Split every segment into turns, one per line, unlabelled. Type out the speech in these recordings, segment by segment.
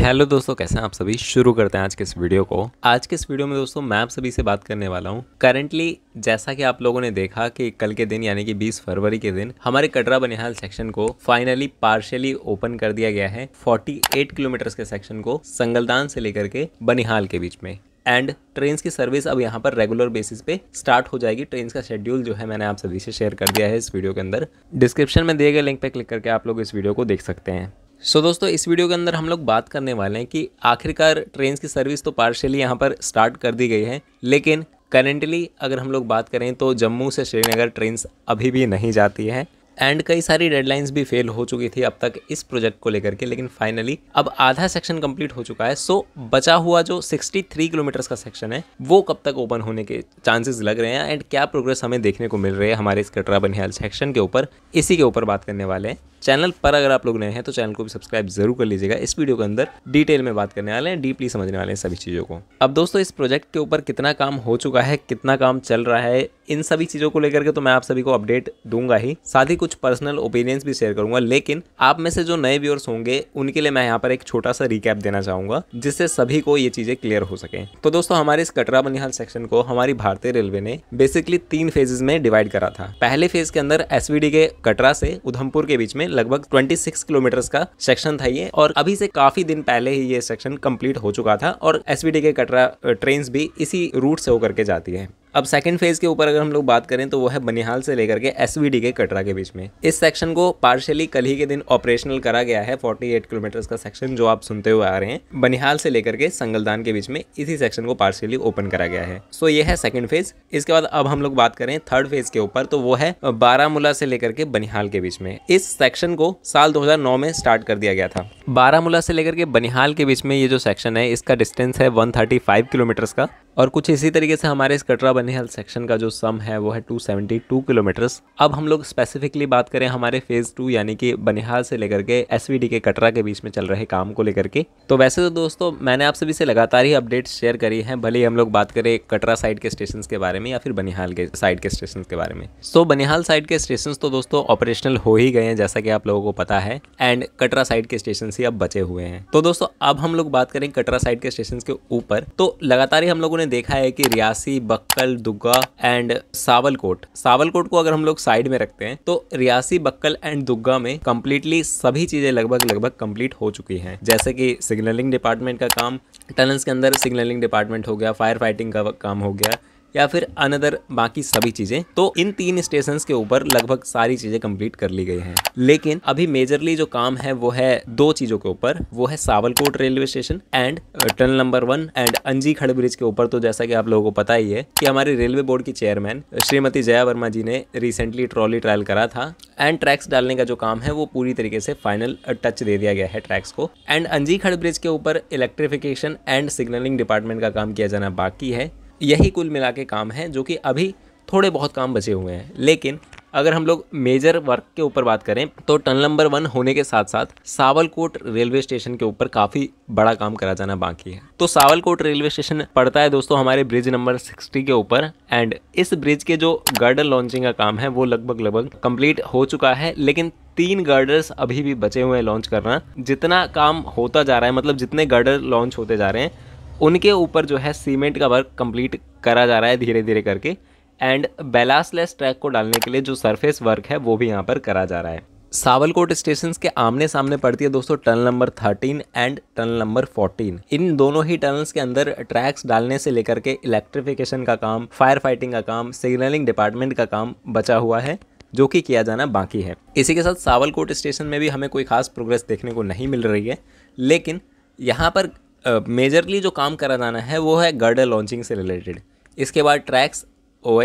hello दोस्तों कैसे हैं आप सभी शुरू करते हैं आज के इस वीडियो को आज के इस वीडियो में दोस्तों मैं आप सभी से बात करने वाला हूं करंटली जैसा कि आप लोगों ने देखा कि कल के दिन यानी कि 20 फरवरी के दिन हमारे कटरा बनिहाल सेक्शन को फाइनली पार्शियली ओपन कर दिया गया है 48 किलोमीटर के सेक्शन को संगलदान से लेकर के बनिहाल के बीच में एंड ट्रेन की सर्विस अब यहाँ पर रेगुलर बेसिस पे स्टार्ट हो जाएगी ट्रेन का शेड्यूल जो है मैंने आप सभी से शेयर कर दिया है इस वीडियो के अंदर डिस्क्रिप्शन में दिए गए लिंक पे क्लिक करके आप लोग इस वीडियो को देख सकते हैं सो so, दोस्तों इस वीडियो के अंदर हम लोग बात करने वाले हैं कि आखिरकार ट्रेन की सर्विस तो पार्शली यहाँ पर स्टार्ट कर दी गई है लेकिन करेंटली अगर हम लोग बात करें तो जम्मू से श्रीनगर ट्रेन अभी भी नहीं जाती हैं एंड कई सारी डेडलाइंस भी फेल हो चुकी थी अब तक इस प्रोजेक्ट को लेकर के लेकिन फाइनली अब आधा सेक्शन कंप्लीट हो चुका है सो बचा हुआ जो 63 किलोमीटर का सेक्शन है वो कब तक ओपन होने के चांसेस लग रहे हैं एंड क्या प्रोग्रेस हमें देखने को मिल रही है हमारे इस कटरा बनिहाल सेक्शन के ऊपर इसी के ऊपर बात करने वाले हैं चैनल पर अगर आप लोग नए हैं तो चैनल को भी सब्सक्राइब जरूर कर लीजिएगा इस वीडियो के अंदर डिटेल में बात करने वाले हैं डीपली समझने वाले हैं सभी चीज़ों को अब दोस्तों इस प्रोजेक्ट के ऊपर कितना काम हो चुका है कितना काम चल रहा है इन सभी चीज़ों को लेकर के तो मैं आप सभी को अपडेट दूंगा ही साथ ही कुछ पर्सनल ओपिनियंस भी शेयर करूंगा लेकिन आप में से जो नए व्यूअर्स होंगे उनके लिए मैं यहाँ पर एक छोटा सा रिकैप देना चाहूंगा जिससे सभी को ये चीज़ें क्लियर हो सके तो दोस्तों हमारे इस कटरा बनिहाल सेक्शन को हमारी भारतीय रेलवे ने बेसिकली तीन फेजेज में डिवाइड करा था पहले फेज के अंदर एस के कटरा से उधमपुर के बीच में लगभग ट्वेंटी सिक्स किलोमीटर का सेक्शन था ये और अभी से काफी दिन पहले ही ये सेक्शन कंप्लीट हो चुका था और एस के कटरा ट्रेन भी इसी रूट से होकर के जाती है अब सेकंड फेज़ के ऊपर अगर हम लोग बात करें तो वो है बनिहाल से लेकर के एस के कटरा के बीच में इस सेक्शन को पार्शली कल ही के दिन ऑपरेशनल करा गया है 48 किलोमीटर का सेक्शन जो आप सुनते हुए आ रहे हैं बनिहाल से लेकर के संगलदान के बीच में इसी सेक्शन को पार्शली ओपन करा गया है सो ये है सेकेंड फेज़ इसके बाद अब हम लोग बात करें थर्ड फेज़ के ऊपर तो वो है बारामूला से लेकर के बनिहाल के बीच में इस सेक्शन को साल दो में स्टार्ट कर दिया गया था बारामूला से लेकर के बनिहाल के बीच में ये जो सेक्शन है इसका डिस्टेंस है 135 किलोमीटर का और कुछ इसी तरीके से हमारे इस कटरा बनिहाल सेक्शन का जो सम है वो है 272 किलोमीटर्स अब हम लोग स्पेसिफिकली बात करें हमारे फेज़ टू यानी कि बनिहाल से लेकर के एस के कटरा के बीच में चल रहे काम को लेकर के तो वैसे तो दोस्तों मैंने आप सभी से लगातार ही अपडेट्स शेयर करी हैं भले ही हम लोग बात करें कटरा साइड के स्टेशन के बारे में या फिर बनिहाल के साइड के स्टेशन के बारे में सो बनिहाल साइड के स्टेशन तो दोस्तों ऑपरेशनल हो ही गए हैं जैसा कि आप लोगों को पता है एंड कटरा साइड के स्टेशन ही अब बचे हुए हैं तो दोस्तों अब हम लोग बात करें कटरा साइड के स्टेशन के ऊपर तो लगातार ही हम लोगों ने देखा है कि रियासी बक्कल दुग्गा एंड सावलकोट सावलकोट को अगर हम लोग साइड में रखते हैं तो रियासी बक्कल एंड दुग्गा में कंप्लीटली सभी चीजें लगभग लगभग कंप्लीट हो चुकी हैं जैसे कि सिग्नलिंग डिपार्टमेंट का काम टनल्स के अंदर सिग्नलिंग डिपार्टमेंट हो गया फायर फाइटिंग का काम हो गया या फिर अनदर बाकी सभी चीजें तो इन तीन स्टेशन के ऊपर लगभग सारी चीजें कंप्लीट कर ली गई हैं लेकिन अभी मेजरली जो काम है वो है दो चीजों के ऊपर वो है Sawalkot railway station and tunnel number one and Anji Khad bridge के ऊपर तो जैसा कि आप लोगों को पता ही है कि हमारे रेलवे बोर्ड की चेयरमैन uh, श्रीमती जया वर्मा जी ने रिसेंटली ट्रॉली ट्रायल करा था एंड ट्रैक्स डालने का जो काम है वो पूरी तरीके से फाइनल टच uh, दे दिया गया है ट्रैक्स को एंड अंजी खड़ ब्रिज के ऊपर इलेक्ट्रिफिकेशन एंड सिग्नलिंग डिपार्टमेंट का काम किया जाना बाकी है यही कुल मिला के काम हैं जो कि अभी थोड़े बहुत काम बचे हुए हैं लेकिन अगर हम लोग मेजर वर्क के ऊपर बात करें तो टनल नंबर वन होने के साथ साथ सावलकोट रेलवे स्टेशन के ऊपर काफ़ी बड़ा काम करा जाना बाकी है तो सावलकोट रेलवे स्टेशन पड़ता है दोस्तों हमारे ब्रिज नंबर 60 के ऊपर एंड इस ब्रिज के जो गर्डर लॉन्चिंग का काम है वो लगभग लगभग कंप्लीट हो चुका है लेकिन तीन गर्डर्स अभी भी बचे हुए हैं लॉन्च करना जितना काम होता जा रहा है मतलब जितने गर्डर लॉन्च होते जा रहे हैं उनके ऊपर जो है सीमेंट का वर्क कंप्लीट करा जा रहा है धीरे धीरे करके एंड बेलासलेस ट्रैक को डालने के लिए जो सरफेस वर्क है वो भी यहाँ पर करा जा रहा है सावलकोट स्टेशन के आमने सामने पड़ती है दोस्तों tunnel number thirteen and tunnel number fourteen इन दोनों ही टनल्स के अंदर ट्रैक्स डालने से लेकर के इलेक्ट्रिफिकेशन का काम फायर फाइटिंग का काम सिग्नलिंग डिपार्टमेंट का काम बचा हुआ है जो कि किया जाना बाकी है इसी के साथ सावलकोट स्टेशन में भी हमें कोई खास प्रोग्रेस देखने को नहीं मिल रही है लेकिन यहाँ पर मेजरली जो काम करा जाना है वो है गर्डर लॉन्चिंग से रिलेटेड इसके बाद ट्रैक्स ओ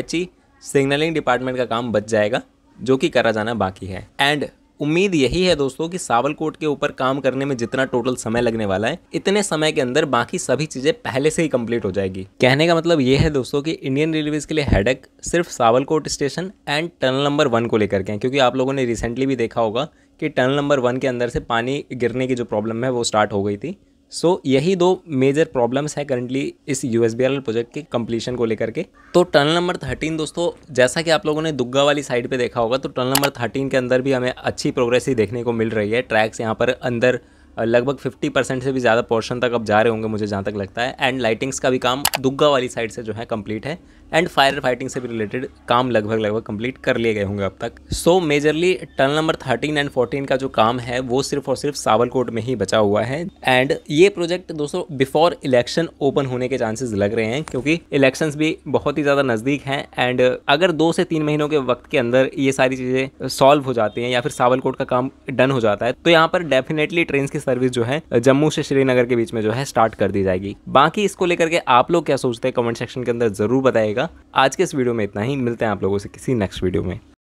सिग्नलिंग डिपार्टमेंट का काम बच जाएगा जो कि करा जाना बाकी है एंड उम्मीद यही है दोस्तों कि सावलकोट के ऊपर काम करने में जितना टोटल समय लगने वाला है इतने समय के अंदर बाकी सभी चीज़ें पहले से ही कंप्लीट हो जाएगी कहने का मतलब ये है दोस्तों कि इंडियन रेलवेज के लिए हेडक सिर्फ Sawalkot station and tunnel number one को लेकर के हैं क्योंकि आप लोगों ने रिसेंटली भी देखा होगा कि टनल नंबर वन के अंदर से पानी गिरने की जो प्रॉब्लम है वो स्टार्ट हो गई थी सो so, यही दो मेजर प्रॉब्लम्स हैं करंटली इस यू एस प्रोजेक्ट के कम्प्लीशन को लेकर के तो टनल नंबर थर्टीन दोस्तों जैसा कि आप लोगों ने दुग्गा वाली साइड पे देखा होगा तो टनल नंबर थर्टीन के अंदर भी हमें अच्छी प्रोग्रेस ही देखने को मिल रही है ट्रैक्स यहाँ पर अंदर लगभग 50 परसेंट से भी ज़्यादा पोर्शन तक अब जा रहे होंगे मुझे जहाँ तक लगता है एंड लाइटिंग्स का भी काम दुग्गा वाली साइड से जो है कंप्लीट है एंड फायर फाइटिंग से भी रिलेटेड काम लगभग लगभग कंप्लीट कर लिए गए होंगे अब तक so majorly tunnel number thirteen and fourteen का जो काम है वो सिर्फ और सिर्फ सावलकोट में ही बचा हुआ है एंड ये प्रोजेक्ट दोस्तों बिफोर इलेक्शन ओपन होने के चांसेस लग रहे हैं क्योंकि इलेक्शन भी बहुत ही ज़्यादा नज़दीक हैं एंड अगर दो से तीन महीनों के वक्त के अंदर ये सारी चीज़ें सॉल्व हो जाती हैं या फिर सावलकोट का काम डन हो जाता है तो यहाँ पर डेफिनेटली ट्रेन की सर्विस जो है जम्मू से श्रीनगर के बीच में जो है स्टार्ट कर दी जाएगी बाकी इसको लेकर के आप लोग क्या सोचते हैं कमेंट सेक्शन के अंदर ज़रूर बताएगा आज के इस वीडियो में इतना ही मिलते हैं आप लोगों से किसी नेक्स्ट वीडियो में